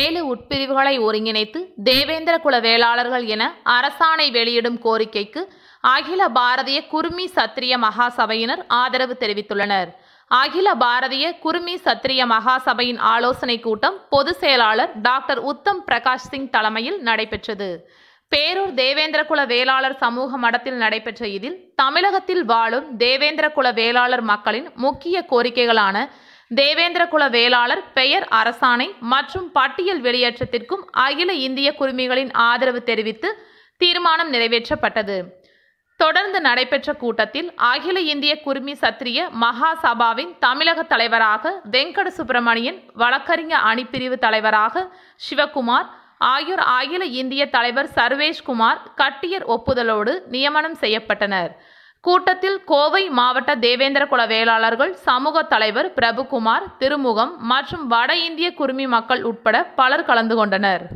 ஏழு உட்பிரிவுகளை ஒருங்கிணைத்து தேவேந்திர குல வேளாளர்கள் என அரசாணை வெளியிடும் கோரிக்கைக்கு அகில பாரதிய குருமி சத்திரிய மகாசபையினர் ஆதரவு தெரிவித்துள்ளனர் அகில பாரதிய குருமி சத்திரிய மகாசபையின் ஆலோசனை கூட்டம் பொதுச் செயலாளர் டாக்டர் உத்தம் பிரகாஷ் சிங் தலைமையில் நடைபெற்றது பேரூர் தேவேந்திரகுல வேளாளர் சமூக மடத்தில் நடைபெற்ற இதில் தமிழகத்தில் வாழும் தேவேந்திரகுல வேளாளர் மக்களின் முக்கிய கோரிக்கைகளான தேவேந்திர குல வேளாளர் பெயர் அரசாணை மற்றும் பட்டியல் வெளியேற்றத்திற்கும் அகில இந்திய குருமிகளின் ஆதரவு தெரிவித்து தீர்மானம் நிறைவேற்றப்பட்டது தொடர்ந்து நடைபெற்ற கூட்டத்தில் அகில இந்திய குருமி சத்திரிய மகாசபாவின் தமிழக தலைவராக வெங்கட சுப்பிரமணியன் வழக்கறிஞர் அணிப்பிரிவு தலைவராக சிவகுமார் ஆகியோர் அகில இந்திய தலைவர் சர்வேஷ்குமார் கட்டியர் ஒப்புதலோடு நியமனம் செய்யப்பட்டனர் கூட்டத்தில் கோவை மாவட்ட குல வேளாளர்கள் சமூக தலைவர் பிரபுகுமார் திருமுகம் மற்றும் வட இந்திய குருமி மக்கள் உட்பட பலர் கலந்து கொண்டனர்